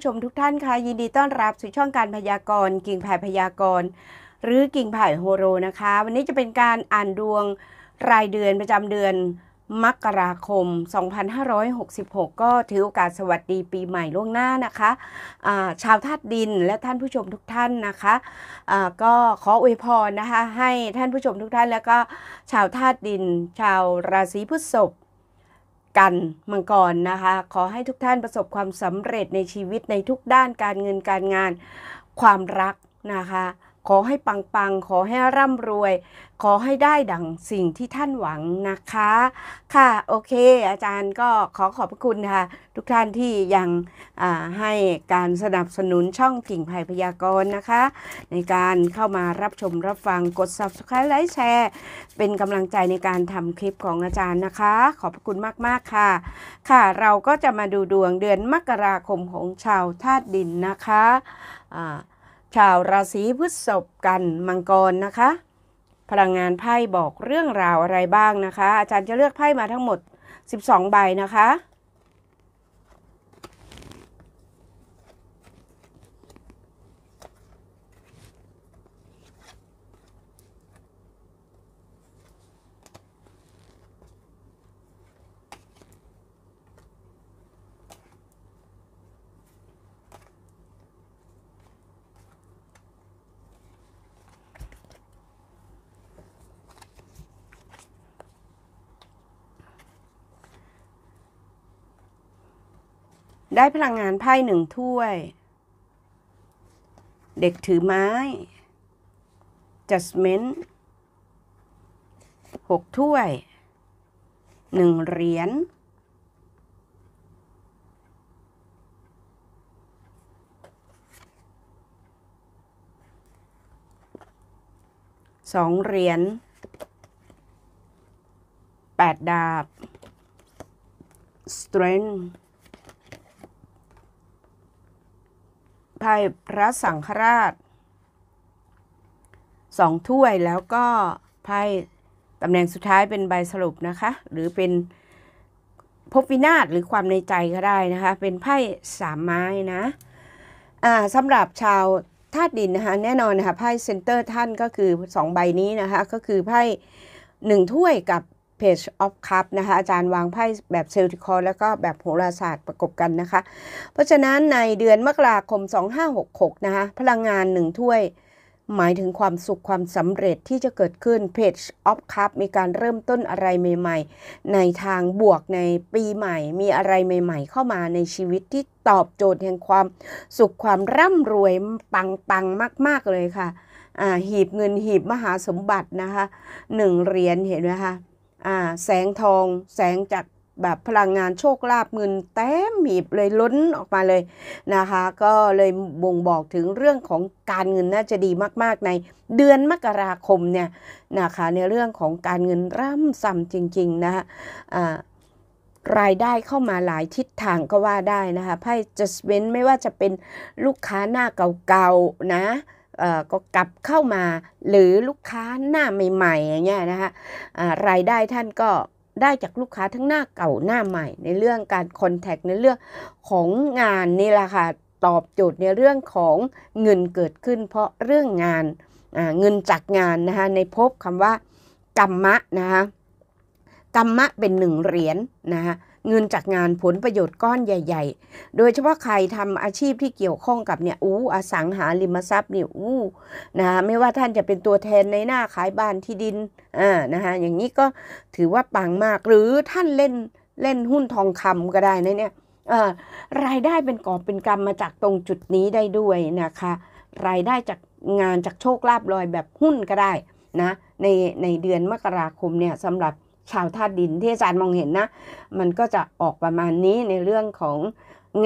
ู้ชมทุกท่านคะยินดีต้อนรับสู่ช่องการพยากรณ์กิ่งไผ่พยากรณ์ หรือกิ่งไผ่โฮโรนะคะ วันนี้จะเป็นการอ่านดวงรายเดือนประจำเดือนมกราคม 2566 ก็ถือโอกาสสวัสดีปีใหม่ล่วงหน้านะคะะชาวธาตุดินและท่านผู้ชมทุกท่านนะคะะก็ขออวยพรนะคะให้ท่านผู้ชมทุกท่านแล้วก็ชาวธาตุดิน ชาวราศีพฤษภกันมังกรนะคะขอให้ทุกท่านประสบความสำเร็จในชีวิตในทุกด้านการเงินการงานความรักนะคะขอให้ปังๆ ขอให้ร่ำรวย ขอให้ได้ดังสิ่งที่ท่านหวังนะคะ ค่ะ โอเค อาจารย์ก็ขอขอบพระคุณค่ะทุกท่านที่ยังให้การสนับสนุนช่องกิ่งภัยพยากรณ์นะคะ ในการเข้ามารับชมรับฟัง กด subscribe ไลค์แชร์เป็นกำลังใจในการทำคลิปของอาจารย์นะคะ ขอบพระคุณมาก ๆ ค่ะ ค่ะ เราก็จะมาดูดวงเดือนมกราคมของชาวธาตุดินนะคะะชาวราศีพฤษภกันมังกรนะคะ พลังงานไพ่บอกเรื่องราวอะไรบ้างนะคะ อาจารย์จะเลือกไพ่มาทั้งหมด 12 ใบนะคะได้พลังงานไพ่หนึ่งถ้วย เด็กถือไม้ Judgment หกถ้วย หนึ่งเหรียญสองเหรียญแปดดาบ strength ไพ่พระสังฆราชสองถ้วยแล้วก็ไพ่ตำแหน่งสุดท้ายเป็นใบสรุปนะคะหรือเป็นพบวินาศหรือความในใจก็ได้นะคะเป็นไพ่สามไม้นะ อ่าสำหรับชาวธาตุดินนะคะแน่นอนนะคะไพ่เซนเตอร์ท่านก็คือ 2 ใบนี้นะคะก็คือไพ่1ถ้วยกับ Page of Cup นะคะอาจารย์วางไพ่แบบ เซลติคอแล้วก็แบบโหราศาสตร์ประกบกันนะคะ เพราะฉะนั้นในเดือนมกราคม 2566 นะคะ พลังงานหนึ่งถ้วย หมายถึงความสุขความสำเร็จที่จะเกิดขึ้น Page of Cup มีการเริ่มต้นอะไรใหม่ ๆ ในทางบวกในปีใหม่มีอะไรใหม่ ๆ เข้ามาในชีวิตที่ตอบโจทย์แห่งความสุขความร่ำรวยปังๆมากๆเลยค่ะหีบเงินหีบมหาสมบัตินะคะหนึ่งเหรียญเห็นไหมคะแสงทองแสงจากแบบพลังงานโชคลาภเงินแต้มหีบเลยล้นออกมาเลยนะคะ ก็เลยบ่งบอกถึงเรื่องของการเงินน่าจะดีมากๆในเดือนมกราคมเนี่ยนะคะ ในเรื่องของการเงินร่ำซ้ำจริงๆนะฮะรายได้เข้ามาหลายทิศทางก็ว่าได้นะคะไพ่จ u s เว้นไม่ว่าจะเป็นลูกค้าหน้าเก่าๆนะก็กลับเข้ามาหรือลูกค้าหน้าใหม่ๆอย่างเงี้ยนะคะรายได้ท่านก็ได้จากลูกค้าทั้งหน้าเก่าหน้าใหม่ ในเรื่องการคอนแทคในเรื่องของงานนี่แหละค่ะตอบโจทย์ในเรื่องของเงินเกิดขึ้นเพราะเรื่องงานเงินจากงานนะคะในพบคำว่า กรรมะนะคะกรรมะเป็นหนึ่งเหรียญนนะคะเงินจากงานผลประโยชน์ก้อนใหญ่ ๆ โดยเฉพาะใครทำอาชีพที่เกี่ยวข้องกับเนี่ย อู้ อสังหาริมทรัพย์เนี่ย อู้นะไม่ว่าท่านจะเป็นตัวแทนในหน้าขายบ้านที่ดิน อ่า นะคะอย่างนี้ก็ถือว่าปังมาก หรือท่านเล่นเล่นหุ้นทองคำก็ได้นะเนี่ยรายได้เป็นกอบเป็นกรรมมาจากตรงจุดนี้ได้ด้วยนะคะ รายได้จากงานจากโชคลาภลอยแบบหุ้นก็ได้นะ ในในเดือนมกราคมเนี่ยสำหรับชาวธาตุดินที่อาจารย์มองเห็นนะ มันก็จะออกประมาณนี้ในเรื่องของ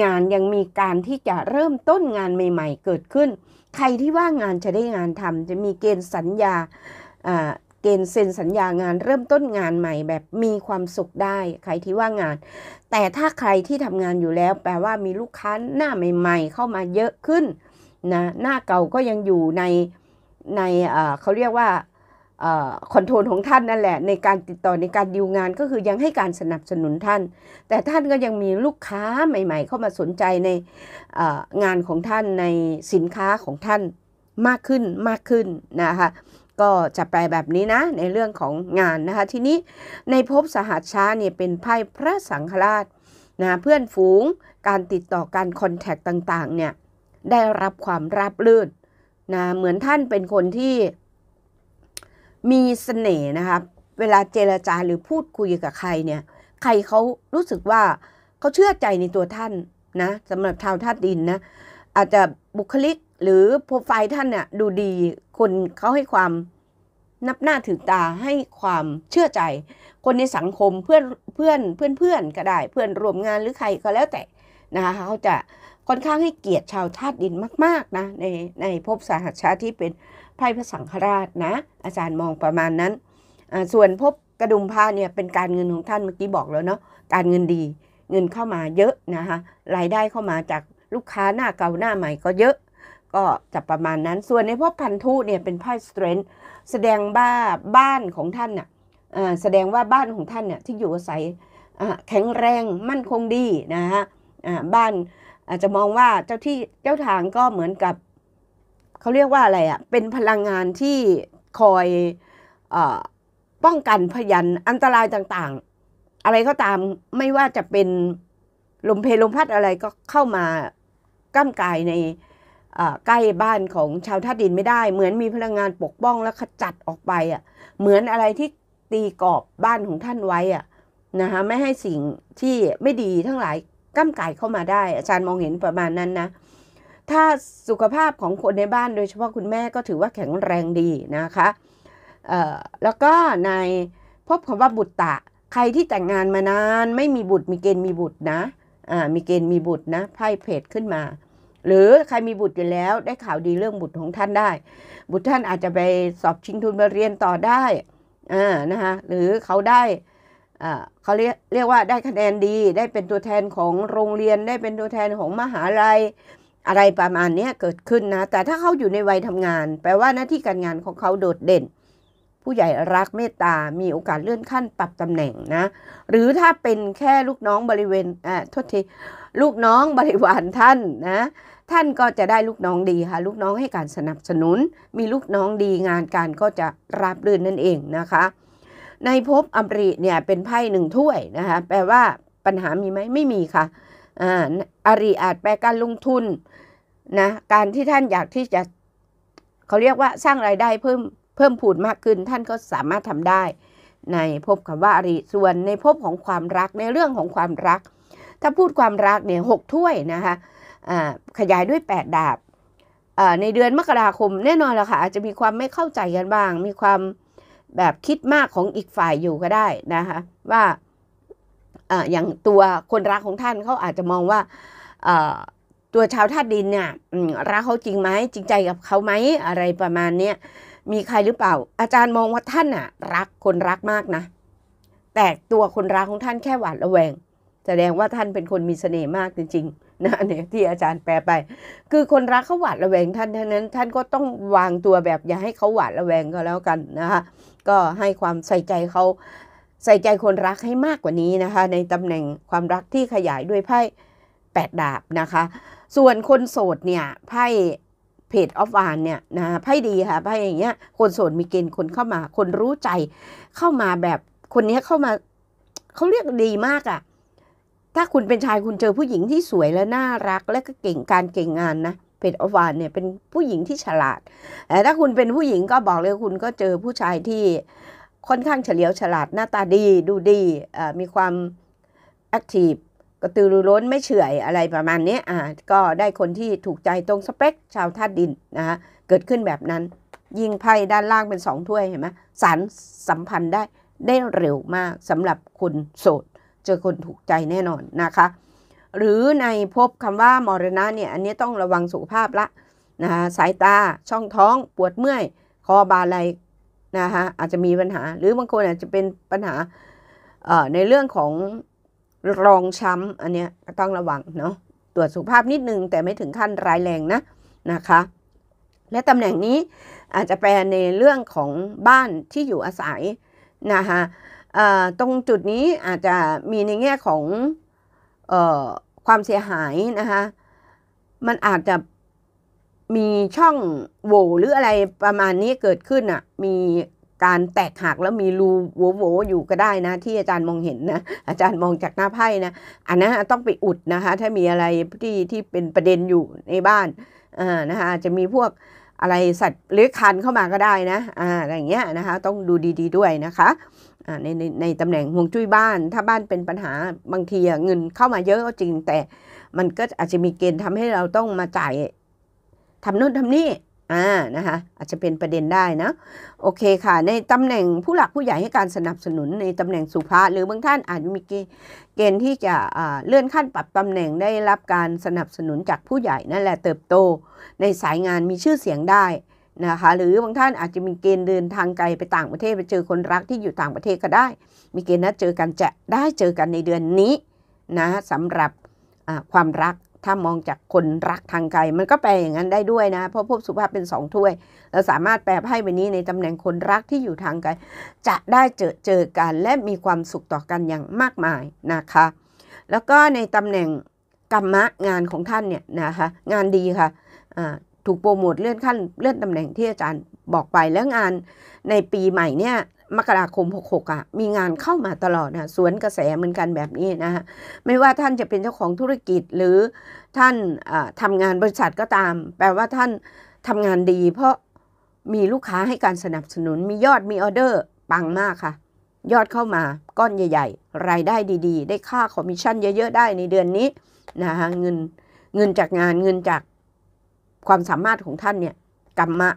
งานยังมีการที่จะเริ่มต้นงานใหม่ ๆ เกิดขึ้น ใครที่ว่างงานจะได้งานทำ จะมีเกณฑ์สัญญาเกณฑ์เซ็นสัญญางาน เริ่มต้นงานใหม่ แบบมีความสุขได้ใครที่ว่างงาน แต่ถ้าใครที่ทำงานอยู่แล้วแปลว่ามีลูกค้าหน้าใหม่ ๆ เข้ามาเยอะขึ้นนะหน้าเก่าก็ยังอยู่ในในเขาเรียกว่าคอนโทรลของท่านนั่นแหละในการติดต่อในการดีลงานก็คือยังให้การสนับสนุนท่าน แต่ท่านก็ยังมีลูกค้าใหม่ๆ เข้ามาสนใจในงานของท่าน ในสินค้าของท่านมากขึ้นมากขึ้นนะคะก็จะไปแบบนี้นะในเรื่องของงานนะคะทีนี้ในภพสหัสชาเนี่ยเป็นไพ่พระสังฆราชนะเพื่อนฝูงการติดต่อการคอนแทคต่างๆเนี่ยได้รับความราบรื่นนะเหมือนท่านเป็นคนที่มีเสน่ห์นะคะเวลาเจรจาหรือพูดคุยกับใครเนี่ยใครเขารู้สึกว่าเขาเชื่อใจในตัวท่านนะสำหรับชาวธาตุดินนะอาจจะบุคลิกหรือโปรไฟล์ท่านน่ะดูดีคนเขาให้ความนับหน้าถือตาให้ความเชื่อใจ คนในสังคมเพื่อนเพื่อนเพื่อนเพื่อนก็ได้ เพื่อนร่วมงานหรือใครก็แล้วแต่นะคะเขาจะค่อนข้างให้เกียรติชาวธาตุดินมากๆนะในในภพสหัสชาที่เป็นไพรพระสังฆราชนะอาจารย์มองประมาณนั้นส่วนพบกระดุมผ้าเนี่ยเป็นการเงินของท่านเมื่อกี้บอกแล้วเนาะการเงินดีเงินเข้ามาเยอะนะคะรายได้เข้ามาจากลูกค้าหน้าเก่าหน้าใหม่ก็เยอะ ก็จะประมาณนั้นส่วนในพบพันธุเนี่ยเป็นไพ่สเตรนท์แสดงว่าบ้านของท่านน่ะแสดงว่าบ้านของท่านเนี่ยที่อยู่อาศัยแข็งแรงมั่นคงดีนะฮะบ้านอาจจะมองว่าเจ้าที่เจ้าทางก็เหมือนกับเขาเรียกว่าอะไรอะ่ะ เป็นพลังงานที่คอยอป้องกันพยันอันตรายต่างๆ อะไรก็ตาม ไม่ว่าจะเป็นลมเพลลมพัดอะไรก็เข้ามาก้ามกายในใกล้บ้านของชาวท่าดินไม่ได้ เหมือนมีพลังงานปกป้องและขจัดออกไปอะ่ะ เหมือนอะไรที่ตีกรอบบ้านของท่านไว้อ่ะนะคะไม่ให้สิ่งที่ไม่ดีทั้งหลายก้ามกายเข้ามาได้ อาจารย์มองเห็นประมาณนั้นนะถ้าสุขภาพของคนในบ้านโดยเฉพาะคุณแม่ก็ถือว่าแข็งแรงดีนะคะแล้วก็ในพบคำว่าบุตรตะใครที่แต่งงานมานาน ไม่มีบุตรมีเกณฑ์มีบุตรนะมีเกณฑ์มีบุตรนะไพ่เพจขึ้นมา หรือใครมีบุตรอยู่แล้วได้ข่าวดีเรื่องบุตรของท่านได้ บุตรท่านอาจจะไปสอบชิงทุนมาเรียนต่อได้นะคะหรือเขาได้เขาเรียกเรียกว่าได้คะแนนดีได้เป็นตัวแทนของโรงเรียน ได้เป็นตัวแทนของมหาลัยอะไรประมาณนี้เกิดขึ้นนะ แต่ถ้าเขาอยู่ในวัยทำงาน แปลว่าหน้าที่การงานของเขาโดดเด่น ผู้ใหญ่รักเมตตามีโอกาสเลื่อนขั้นปรับตำแหน่งนะ หรือถ้าเป็นแค่ลูกน้องบริเวณอ่าโทษทีลูกน้องบริวารท่านนะท่านก็จะได้ลูกน้องดีค่ะ ลูกน้องให้การสนับสนุน มีลูกน้องดีงานการก็จะราบรื่นนั่นเองนะคะในภพอมริเนี่ยเป็นไพ่หนึ่งถ้วยนะคะ แปลว่าปัญหามีไหมไม่มีค่ะอาริอาจแปลการลงทุนนะการที่ท่านอยากที่จะเขาเรียกว่าสร้างรายได้เพิ่มเพิ่มผูดมากขึ้นท่านก็สามารถทำได้ ในภพคำว่าอาริส่วนในภพของความรักในเรื่องของความรัก ถ้าพูดความรักเนี่ยหกถ้วยนะคะขยายด้วย 8 ดาบในเดือนมกราคมแน่นอนละค่ะอาจจะมีความไม่เข้าใจกันบ้าง มีความแบบคิดมากของอีกฝ่ายอยู่ก็ได้นะคะว่าอย่างตัวคนรักของท่านเขาอาจจะมองว่าตัวชาวธาตุดินเนี่ยรักเขาจริงไหมจริงใจกับเขาไหมอะไรประมาณเนี้ยมีใครหรือเปล่า อาจารย์มองว่าท่านน่ะรักคนรักมากนะแต่ตัวคนรักของท่านแค่หวาดระแวง แสดงว่าท่านเป็นคนมีเสน่ห์มากจริงๆนะเนี่ยที่อาจารย์แปลไป คือคนรักเขาหวาดระแวงท่านทั้งนั้นท่านก็ต้องวางตัวแบบอย่าให้เขาหวาดระแวงก็แล้วกันนะคะก็ให้ความใส่ใจเขาใส่ใจคนรักให้มากกว่านี้นะคะ ในตำแหน่งความรักที่ขยายด้วยไพ่แปดดาบนะคะ ส่วนคนโสดเนี่ยไพ่เพจออฟวานเนี่ยนะไพ่ดีค่ะไพ่อย่างเงี้ยคนโสดมีเกณฑ์คนเข้ามาคนรู้ใจเข้ามาแบบคนนี้เข้ามาเขาเรียกดีมากอะ่ะ ถ้าคุณเป็นชายคุณเจอผู้หญิงที่สวยและน่ารัก และก็เก่งการเก่งงานนะเพจออฟวานเนี่ยเป็นผู้หญิงที่ฉลาดแต่ถ้าคุณเป็นผู้หญิงก็บอกเลยคุณก็เจอผู้ชายที่ค่อนข้างเฉลียวฉลาดหน้าตาดีดูดีมีความแอคทีฟกระตือรือร้นไม่เฉื่อยอะไรประมาณนี้อ่ก็ได้คนที่ถูกใจตรงสเปค ชาวธาตุดินนะคะเกิดขึ้นแบบนั้นยิงไพ่ด้านล่างเป็นสองถ้วยเห็นไหมสารสัมพันธ์ได้ได้เร็วมากสำหรับคนโสด เจอคนถูกใจแน่นอนนะคะ หรือในพบคำว่ามรณะเนี่ยอันนี้ต้องระวังสุขภาพละนะคะสายตาช่องท้องปวดเมื่อยคอบาไหลนะคะอาจจะมีปัญหาหรือบางคนอาจจะเป็นปัญหาในเรื่องของรองช้ำอันเนี้ยก็ต้องระวังเนาะตรวจสุขภาพนิดนึงแต่ไม่ถึงขั้นร้ายแรงนะนะคะและตำแหน่งนี้อาจจะแปลในเรื่องของบ้านที่อยู่อาศัยนะคะตรงจุดนี้อาจจะมีในแง่ของออความเสียหายนะคะมันอาจจะมีช่องโหว่หรืออะไรประมาณนี้เกิดขึ้นอ่ะ มีการแตกหักแล้วมีรูโหวอยู่ก็ได้นะ ที่อาจารย์มองเห็นนะอาจารย์มองจากหน้าไพ่นะอันนั้นต้องไปอุดนะคะถ้ามีอะไรที่ที่เป็นประเด็นอยู่ในบ้านอ่านะคะจะมีพวกอะไรสัตว์หรือคันเข้ามาก็ได้นะอ่าอย่างเงี้ยนะคะต้องดูดีๆดด้วยนะคะในในในตำแหน่งห่วงจุ้ยบ้าน ถ้าบ้านเป็นปัญหาบางทีเงินเข้ามาเยอะก็จริง แต่มันก็อาจจะมีเกณฑ์ทำให้เราต้องมาจ่ายทำโน่นทำนี่ อ่า นะคะอาจจะเป็นประเด็นได้นะโอเคค่ะ ในตำแหน่งผู้หลักผู้ใหญ่ให้การสนับสนุนในตำแหน่งสุภาหรือบางท่านอาจมีเกณฑ์ที่จะเลื่อนขั้นปรับตำแหน่งได้รับการสนับสนุนจากผู้ใหญ่นั่นแหละเติบโตในสายงานมีชื่อเสียงได้นะคะหรือบางท่านอาจจะมีเกณฑ์เดินทางไกลไปต่างประเทศไปเจอคนรักที่อยู่ต่างประเทศก็ได้ มีเกณฑ์นัดเจอกันจะได้เจอกันในเดือนนี้นะสำหรับความรักถ้ามองจากคนรักทางไกลมันก็แปลอย่างนั้นได้ด้วยนะเพราะพสุภาพเป็นสองถ้วย เราสามารถแปลให้ไปนี้ในตำแหน่งคนรักที่อยู่ทางไกลจะได้เจอเจอกันและมีความสุขต่อกันอย่างมากมายนะคะ แล้วก็ในตำแหน่งกรรมะงานของท่านเนี่ยนะคะ งานดีค่ะะถูกโปรโมทเลื่อนขั้น เลื่อนตำแหน่งที่อาจารย์บอกไปแล้วงานในปีใหม่เนี่ยมกราคม 66อะ่ะมีงานเข้ามาตลอดนะสวนกระแสเหมือนกันแบบนี้นะฮะ ไม่ว่าท่านจะเป็นเจ้าของธุรกิจหรือท่านทำงานบริษัทก็ตาม แปลว่าท่านทำงานดีเพราะมีลูกค้าให้การสนับสนุน มียอดมีออเดอร์ปังมากค่ะ ยอดเข้ามาก้อนใหญ่ ๆ รายได้ดี ๆ ได้ค่าคอมมิชชั่นเยอะๆ ได้ในเดือนนี้นะฮะเงินเงินจากงานเงินจากความสามารถของท่านเนี่ยกรรมะ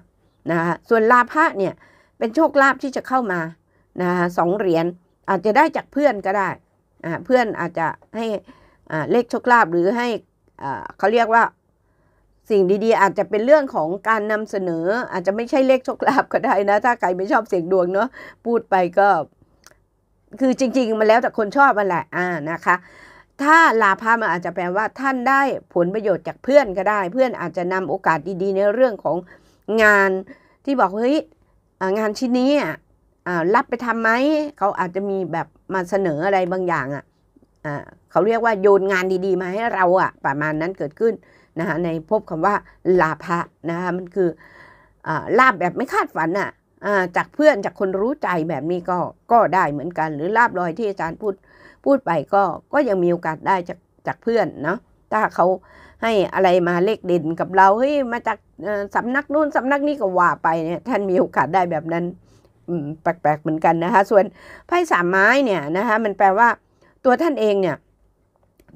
นะฮะส่วนลาภะเนี่ยเป็นโชคลาภที่จะเข้ามานะสองเหรียญอาจจะได้จากเพื่อนก็ได้ เพื่อนอาจจะให้เลขโชคลาภหรือให้เขาเรียกว่า สิ่งดีๆ อาจจะเป็นเรื่องของการนำเสนอ อาจจะไม่ใช่เลขโชคลาภก็ได้นะถ้าใครไม่ชอบเสียงดวงเนาะพูดไปก็ คือจริง ๆมันแล้วแต่คนชอบมันแหละอ่านะคะ ถ้าลาภามันอาจจะแปลว่าท่านได้ผลประโยชน์จากเพื่อนก็ได้ เพื่อนอาจจะนำโอกาสดีๆ ในเรื่องของงานที่บอกเฮ้ยงานชิ้นนี้รับไปทำไหมเขาอาจจะมีแบบมาเสนออะไรบางอย่างอ่ะเขาเรียกว่าโยนงานดีๆมาให้เราอ่ะประมาณนั้นเกิดขึ้นนะคะในพบคำว่าลาภะนะคะมันคืออลาบแบบไม่คาดฝันอ่ะจากเพื่อนจากคนรู้ใจแบบนี้ก็ก็ได้เหมือนกัน หรือลาบลอยที่อาจารย์พูดพูดไปก็ก็ยังมีโอกาสได้จากจากเพื่อนเนาะถ้าเขาให้อะไรมาเลขเด่นกับเรา เฮ้ยมาจากสำนักนู่นสำนักนี้ก็ว่าไปเนี่ยท่านมีโอกาสได้แบบนั้นแปลกๆเหมือนกันนะคะส่วนไพ่สามไม้เนี่ยนะคะมันแปลว่า ตัวท่านเองเนี่ย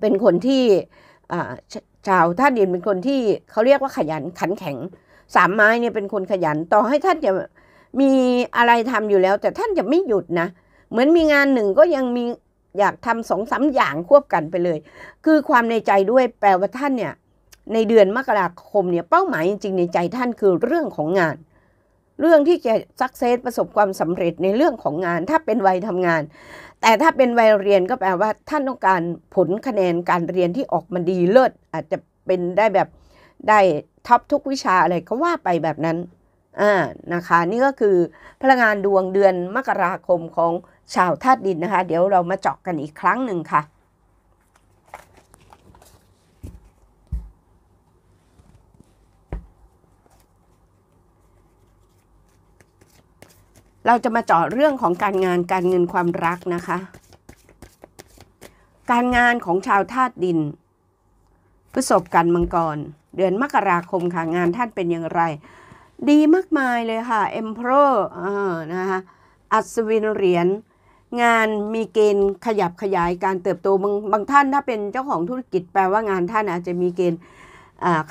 เป็นคนที่ชาวท่านเองเป็นคนที่เขาเรียกว่าขยัน ขันแข็งสามไม้เนี่ยเป็นคนขยัน ต่อให้ท่านจะมีอะไรทำอยู่แล้ว แต่ท่านจะไม่หยุดนะเหมือนมีงานหนึ่งก็ยังมีอยากทำสองสาอย่างควบกันไปเลย คือความในใจด้วยแปลว่าท่านเนี่ยในเดือนมกราคมเนี่ยเป้าหมายจริงๆในใจท่านคือเรื่องของงาน เรื่องที่จะสักเซสประสบความสำเร็จในเรื่องของงานถ้าเป็นวัยทำงาน แต่ถ้าเป็นวัยเรียนก็แปลว่าท่านต้องการผลคะแนนการเรียนที่ออกมาดีเลิศอาจจะเป็นได้แบบได้ท็อปทุกวิชาอะไรก็ว่าไปแบบนั้นอ่านะคะ นี่ก็คือพลังงานดวงเดือนมกราคมของชาวธาตุดิน นะคะ เดี๋ยว เรามาเจาะกันอีกครั้งหนึ่งค่ะเราจะมาเจาะเรื่องของการงานการเงินความรักนะคะ การงานของชาวธาตุดิน ประสบกันมังกรเดือนมกราคมค่ะงานท่านเป็นอย่างไร ดีมากมายเลยค่ะเอ็มพ o r เออนะคะอัศวินเหรียญงานมีเกณฑ์ขยับขยายการเติบโตบางบางท่าน ถ้าเป็นเจ้าของธุรกิจแปลว่างานท่านอาจจะมีเกณฑ์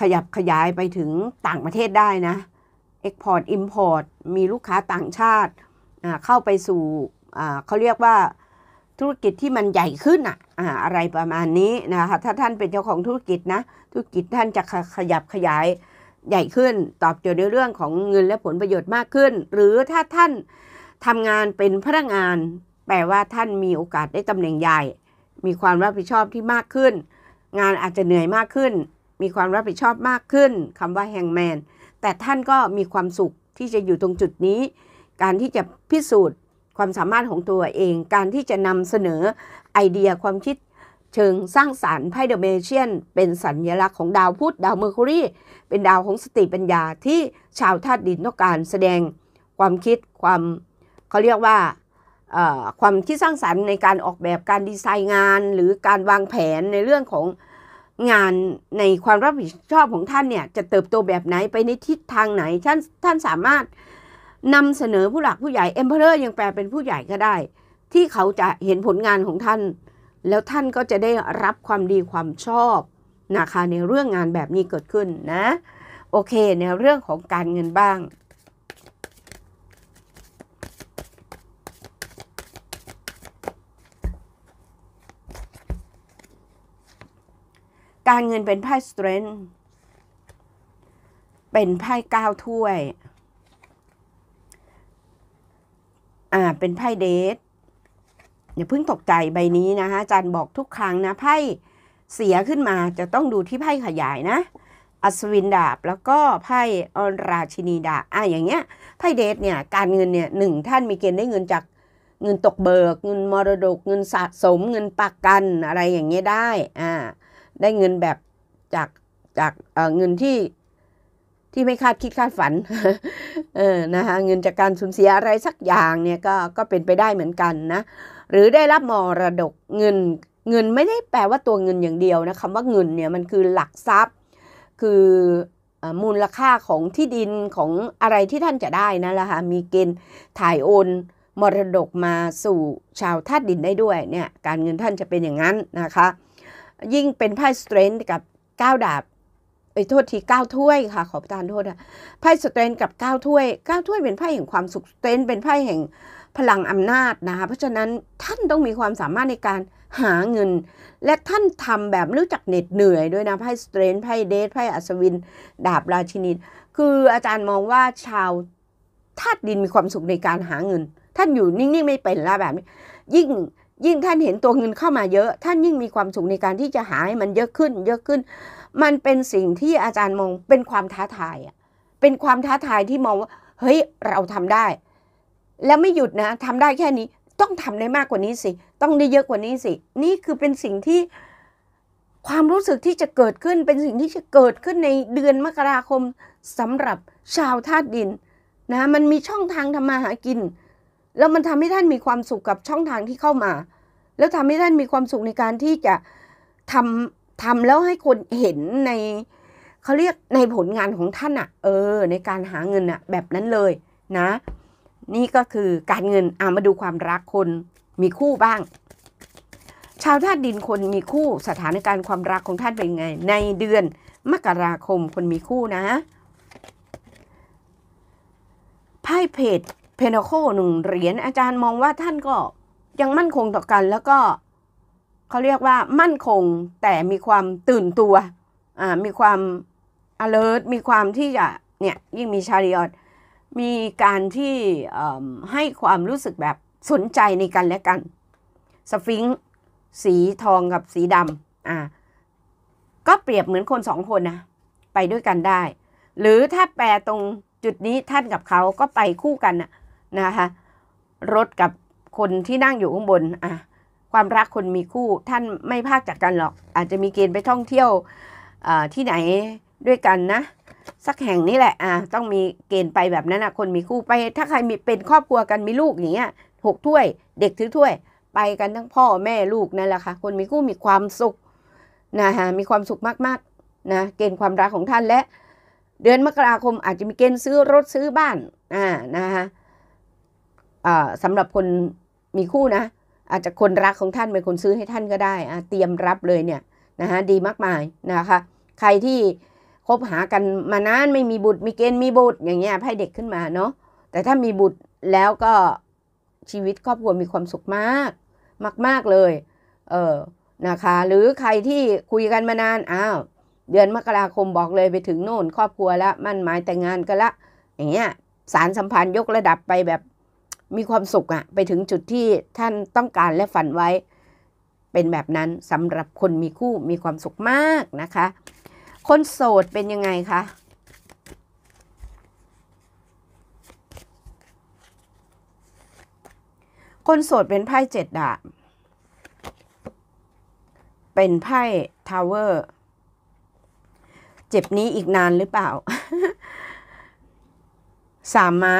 ขยับขยายไปถึงต่างประเทศได้นะ Export Import มีลูกค้าต่างชาติเข้าไปสู่เขาเรียกว่า ธุรกิจที่มันใหญ่ขึ้นอะอะไรประมาณนี้นะคะถ้าท่านเป็นเจ้าของธุรกิจนะธุรกิจท่านจะขยับขยายใหญ่ขึ้น ตอบโจทย์ในเรื่องของเงินและผลประโยชน์มากขึ้น หรือถ้าท่านทำงานเป็นพนักงานแปลว่าท่านมีโอกาสได้ตำแหน่งใหญ่ มีความรับผิดชอบที่มากขึ้น งานอาจจะเหนื่อยมากขึ้น มีความรับผิดชอบมากขึ้นคำว่าแฮงแมนแต่ท่านก็มีความสุขที่จะอยู่ตรงจุดนี้ การที่จะพิสูจน์ ความสามารถของตัวเอง การที่จะนำเสนอไอเดียความคิด เชิงสร้างสารรค์ไพ่เดอะเมเชียนเป็นสัญญลักษณ์ของดาวพุธดาวเมอร์คูรีเป็นดาวของสติปัญญาที่ชาวธาตุดินต้องการแสดงความคิดความเขาเรียกว่าความคิดสร้างสรรค์ในการออกแบบการดีไซน์งานหรือการวางแผนในเรื่องของงานในความรับผิดชอบของท่านเนี่ยจะเติบโตแบบไหนไปในทิศทางไหนท่านท่านสามารถนำเสนอผู้หลักผู้ใหญ่เอ็มเพลอร์ยังแปลเป็นผู้ใหญ่ก็ได้ที่เขาจะเห็นผลงานของท่าน แล้วท่านก็จะได้รับความดีความชอบนะคะในเรื่องงานแบบนี้เกิดขึ้นนะโอเคในเรื่องของการเงินบ้างการเงินเป็นไพ่สเตรนท์เป็นไพ่เก้าถ้วย อ่า เป็นไพ่เดทอย่าเพิ่งตกใจใบนี้นะคะอาจารย์บอกทุกครั้งนะไพ่เสียขึ้นมาจะต้องดูที่ไพ่ขยายนะอัศวินดาบแล้วก็ไพ่ออนราชินีดาบอ่า อย่างเงี้ย ไพ่เดทเนี่ย การเงินเนี่ยหนึ่งท่านมีเกณฑ์ได้เงินจากเงินตกเบิก เงินมรดก เงินสะสมเงินปักกันอะไรอย่างเงี้ยได้ อ่าได้เงินแบบจาก จากเเงินที่ที่ไม่คาดคิดคาดฝันเออนะคะเงินจากการสูญเสียอะไรสักอย่างเนี่ยก็ก็เป็นไปได้เหมือนกันนะ หรือได้รับมรดกเงินเงินไม่ได้แปลว่าตัวเงินอย่างเดียวนะคำว่าเงินเนี่ยมันคือหลักทรัพย์ คือมูลค่าของที่ดินของอะไรที่ท่านจะได้นะล่ะค่ะมีเกณฑ์ถ่ายโอนมรดกมาสู่ชาวท่าดินได้ด้วยเนี่ยการเงินท่านจะเป็นอย่างนั้นนะคะยิ่งเป็นไพ่สเตรนท์กับเก้าดาบไอ้โทษทีเก้าถ้วยค่ะ ขอประทานโทษนะไพ่สเตรนกับเก้าถ้วยเก้าถ้วยเป็นไพ่แห่งความสุขสเตรนเป็นไพ่แห่งพลังอำนาจนะคะเพราะฉะนั้นท่านต้องมีความสามารถในการหาเงิน และท่านทำแบบรู้จักเหน็ดเหนื่อยด้วยนะไพ่สเตรนไพ่เดทไพ่อัศวินดาบราชินีคืออาจารย์มองว่าชาวธาตุดินมีความสุขในการหาเงิน ท่านอยู่นิ่งๆไม่เป็นละแบบนี้ยิ่งยิ่งท่านเห็นตัวเงินเข้ามาเยอะ ท่านยิ่งมีความสุขในการที่จะหาให้มันเยอะขึ้น เยอะขึ้น มันเป็นสิ่งที่อาจารย์มองเป็นความท้าทายอ่ะเป็นความท้าทายที่มองว่าเฮ้ยเราทำได้ แล้วไม่หยุดนะทำได้แค่นี้ต้องทำได้มากกว่านี้สิ ต้องได้เยอะกว่านี้สิ นี่คือเป็นสิ่งที่ความรู้สึกที่จะเกิดขึ้น เป็นสิ่งที่จะเกิดขึ้นในเดือนมกราคมสำหรับชาวธาตุดินนะมันมีช่องทางทำมาหากินแล้วมันทำให้ท่านมีความสุขกับช่องทางที่เข้ามา แล้วทำให้ท่านมีความสุขในการที่จะทำทำแล้วให้คนเห็นใน เขาเรียกในผลงานของท่านอะเออ ในการหาเงินอะแบบนั้นเลยนะ นี่ก็คือการเงิน อ่ามาดูความรักคนมีคู่บ้าง ชาวธาตุดินคนมีคู่สถานการณ์ความรักของท่านเป็นไง ในเดือนมกราคมคนมีคู่นะ ไพ่เพจเพนโคหนึ่งเหรียญอาจารย์มองว่าท่านก็ยังมั่นคงต่อกันแล้วก็เขาเรียกว่ามั่นคงแต่มีความตื่นตัวอ่ามีความ alert มีความที่จะเนี่ยยิ่งมีชาริออตมีการที่ให้ความรู้สึกแบบสนใจในกันและกันสฟิงสีทองกับสีดำอ่าก็เปรียบเหมือนคนสองคนนะไปด้วยกันได้ หรือถ้าแปลตรงจุดนี้ท่านกับเขาก็ไปคู่กันนะนะคะรถกับคนที่นั่งอยู่ข้างบนอ่ะความรักคนมีคู่ท่านไม่ภาคจากกันหรอก อาจจะมีเกณฑ์ไปท่องเที่ยวที่ไหนด้วยกันนะสักแห่งนี้แหละอ่ะต้องมีเกณฑ์ไปแบบนั้นนะคนมีคู่ไป ถ้าใครมีเป็นครอบครัวกันมีลูกอย่างเงี้ยหกถ้วย เด็กถือถ้วยไปกันทั้งพ่อแม่ลูกนั่นแหละค่ะคนมีคู่มีความสุขนะฮะมีความสุขมากๆนะเกณฑ์ความรักของท่านและ เดือนมกราคมอาจจะมีเกณฑ์ซื้อรถซื้อบ้านอ่านะคะสำหรับคนมีคู่นะอาจจะคนรักของท่านเป็นคนซื้อให้ท่านก็ได้เตรียมรับเลยเนี่ยนะคะดีมากมายนะคะใครที่คบหากันมานานไม่มีบุตรมีเกณฑ์มีบุตรอย่างเงี้ยให้เด็กขึ้นมาเนาะแต่ถ้ามีบุตรแล้วก็ชีวิตครอบครัวมีความสุขมากมากกเลยเออนะคะหรือใครที่คุยกันมานานอ้าวเดือนมกราคมบอกเลยไปถึงโน่น ครอบครัวละมั่นหมายแต่งงานกันละอย่างเงี้ยสารสัมพันธ์ยกระดับไปแบบมีความสุขอะไปถึงจุดที่ท่านต้องการและฝันไว้ เป็นแบบนั้นสำหรับคนมีคู่มีความสุขมากนะคะ คนโสดเป็นยังไงคะ คนโสดเป็นไพ่เจ็ดดาบเป็นไพ่ทาวเวอร์ เจ็บนี้อีกนานหรือเปล่าสามไม้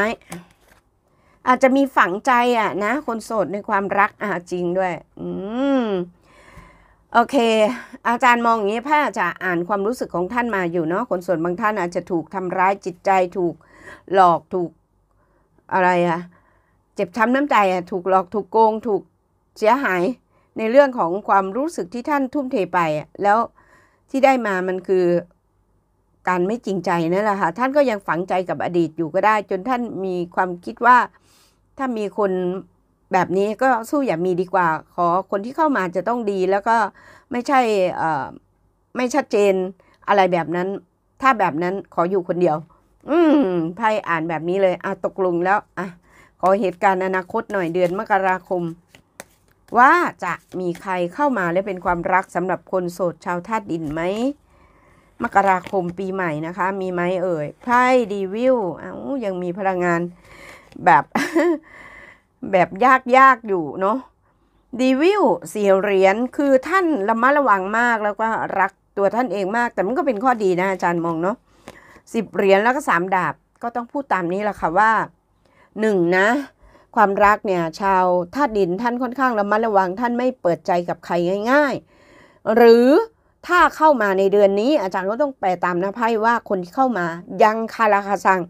อาจจะมีฝังใจอ่ะนะคนโสดในความรักอ่าจริงด้วย อืมโอเค อาจารย์มองอย่างนี้พ่อจะอ่านความรู้สึกของท่านมาอยู่เนาะคนส่วนบางท่านอาจจะถูกทำร้ายจิตใจถูกหลอกถูกอะไรอะเจ็บช้ำน้ำใจอะถูกหลอกถูกโกงถูกเสียหายในเรื่องของความรู้สึกที่ท่านทุ่มเทไปแล้วที่ได้มามันคือการไม่จริงใจนั่นแหละค่ะท่านก็ยังฝังใจกับอดีตอยู่ก็ได้จนท่านมีความคิดว่าถ้ามีคนแบบนี้ก็สู้อย่ามีดีกว่า ขอคนที่เข้ามาจะต้องดีแล้วก็ไม่ใช่ไม่ชัดเจน อะไรแบบนั้น ถ้าแบบนั้นขออยู่คนเดียวอืมไพ่อ่านแบบนี้เลยอ่ะตกลงแล้ว อ่ะ ขอเหตุการณ์อนาคตหน่อยเดือน มกราคม ว่าจะมีใครเข้ามาและเป็นความรักสำหรับคนโสดชาวธาตุดินไหมมกราคมปีใหม่นะคะ มีไหมเอ่ยไพ่ดีวิวอ้ายังมีพลังงานแบบ แบบยากยากอยู่เนาะดีวิวสี่เหรียญคือท่านระมัดระวังมากแล้วก็รักตัวท่านเองมาก แต่มันก็เป็นข้อดีนะอาจารย์มองเนาะสิบเหรียญแล้วก็สามดาบก็ต้องพูดตามนี้แหละค่ะว่าหนึ่งนะ ความรักเนี่ย ชาวธาตุดินท่านค่อนข้างระมัดระวัง ท่านไม่เปิดใจกับใครง่าย ๆ หรือถ้าเข้ามาในเดือนนี้ อาจารย์ก็ต้องแปลตามนะไพ่ว่าคนที่เข้ามายังคาราคาซัง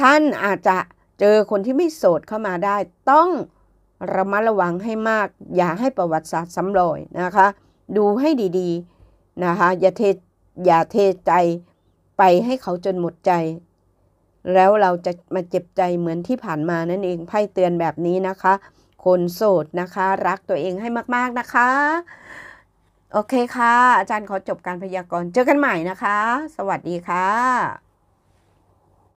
ท่านอาจจะเจอคนที่ไม่โสดเข้ามาได้ต้องระมัดระวังให้มาก อย่าให้ประวัติศาสตร์ซ้ำรอยนะคะ ดูให้ดีๆนะคะอย่าเทอย่าเทใจไปให้เขาจนหมดใจ แล้วเราจะมาเจ็บใจเหมือนที่ผ่านมานั่นเองไพ่เตือนแบบนี้นะคะ คนโสดนะคะ รักตัวเองให้มาก ๆนะคะโอเคค่ะ อาจารย์ขอจบการพยากรณ์เจอกันใหม่นะคะ สวัสดีค่ะ